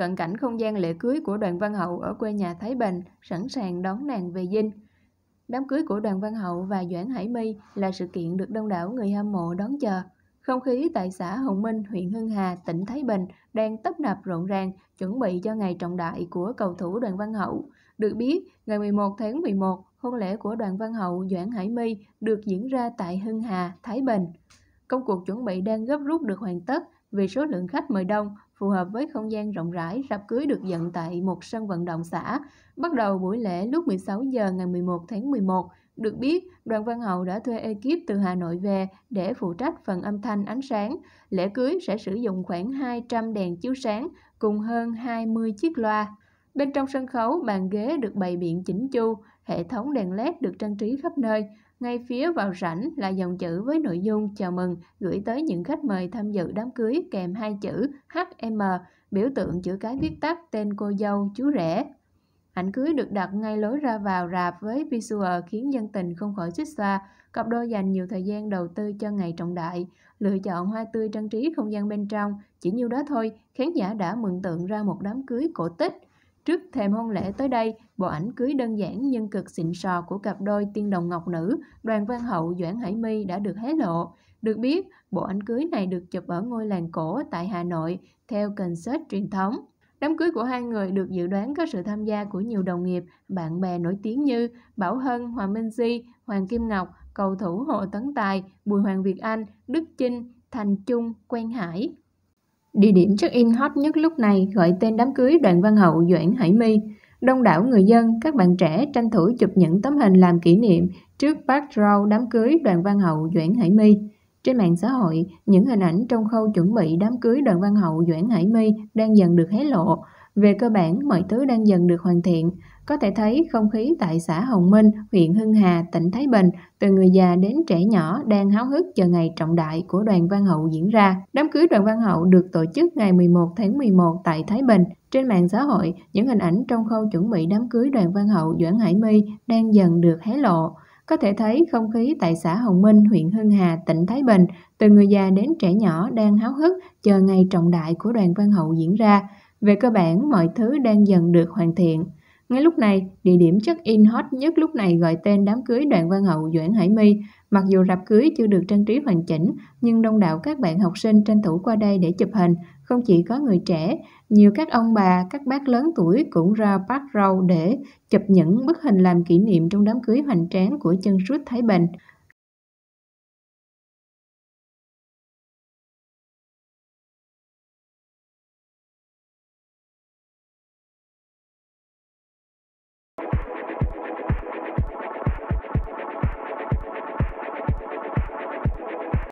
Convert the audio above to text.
cận cảnh không gian lễ cưới của đoàn văn hậu ở quê nhà Thái Bình sẵn sàng đón nàng về dinh. Đám cưới của đoàn văn hậu và Doãn Hải My là sự kiện được đông đảo người hâm mộ đón chờ. Không khí tại xã Hồng Minh, huyện Hưng Hà, tỉnh Thái Bình đang tấp nập rộn ràng chuẩn bị cho ngày trọng đại của cầu thủ đoàn văn hậu. Được biết, ngày 11 tháng 11, hôn lễ của đoàn văn hậu Doãn Hải My được diễn ra tại Hưng Hà, Thái Bình. Công cuộc chuẩn bị đang gấp rút được hoàn tất vì số lượng khách mời đông, phù hợp với không gian rộng rãi, rạp cưới được dựng tại một sân vận động xã. Bắt đầu buổi lễ lúc 16 giờ ngày 11 tháng 11. Được biết, đoàn văn hậu đã thuê ekip từ Hà Nội về để phụ trách phần âm thanh ánh sáng. Lễ cưới sẽ sử dụng khoảng 200 đèn chiếu sáng cùng hơn 20 chiếc loa. Bên trong sân khấu, bàn ghế được bày biện chỉnh chu, hệ thống đèn LED được trang trí khắp nơi. Ngay phía vào rảnh là dòng chữ với nội dung chào mừng gửi tới những khách mời tham dự đám cưới kèm hai chữ HM, biểu tượng chữ cái viết tắt tên cô dâu chú rể. Ảnh cưới được đặt ngay lối ra vào rạp với visual khiến dân tình không khỏi xích xoa. Cặp đôi dành nhiều thời gian đầu tư cho ngày trọng đại, lựa chọn hoa tươi trang trí không gian bên trong. Chỉ nhiêu đó thôi, khán giả đã mượn tượng ra một đám cưới cổ tích – Trước thềm hôn lễ tới đây, bộ ảnh cưới đơn giản nhưng cực xịn sò của cặp đôi tiên đồng ngọc nữ Đoàn Văn Hậu Doãn Hải My đã được hé lộ. Được biết, bộ ảnh cưới này được chụp ở ngôi làng cổ tại Hà Nội theo concept truyền thống. Đám cưới của hai người được dự đoán có sự tham gia của nhiều đồng nghiệp, bạn bè nổi tiếng như Bảo Hân, Hoàng Minh Di, Hoàng Kim Ngọc, cầu thủ Hồ Tấn Tài, Bùi Hoàng Việt Anh, Đức Chinh, Thành Trung, Quang Hải. Địa điểm check-in hot nhất lúc này gọi tên đám cưới Đoàn Văn Hậu Doãn Hải My. Đông đảo người dân, các bạn trẻ tranh thủ chụp những tấm hình làm kỷ niệm trước backdrop đám cưới Đoàn Văn Hậu Doãn Hải My. Trên mạng xã hội, những hình ảnh trong khâu chuẩn bị đám cưới Đoàn Văn Hậu Doãn Hải My đang dần được hé lộ. Về cơ bản, mọi thứ đang dần được hoàn thiện. Có thể thấy không khí tại xã Hồng Minh, huyện Hưng Hà, tỉnh Thái Bình, từ người già đến trẻ nhỏ đang háo hức chờ ngày trọng đại của đoàn văn hậu diễn ra. Đám cưới đoàn văn hậu được tổ chức ngày 11 tháng 11 tại Thái Bình. Trên mạng xã hội, những hình ảnh trong khâu chuẩn bị đám cưới đoàn văn hậu Doãn Hải My đang dần được hé lộ. Có thể thấy không khí tại xã Hồng Minh, huyện Hưng Hà, tỉnh Thái Bình, từ người già đến trẻ nhỏ đang háo hức chờ ngày trọng đại của đoàn văn hậu diễn ra. Về cơ bản, mọi thứ đang dần được hoàn thiện. Ngay lúc này, địa điểm check-in hot nhất lúc này gọi tên đám cưới Đoàn Văn Hậu Doãn Hải My. Mặc dù rạp cưới chưa được trang trí hoàn chỉnh, nhưng đông đảo các bạn học sinh tranh thủ qua đây để chụp hình. Không chỉ có người trẻ, nhiều các ông bà, các bác lớn tuổi cũng ra park râu để chụp những bức hình làm kỷ niệm trong đám cưới hoành tráng của chân sút Thái Bình.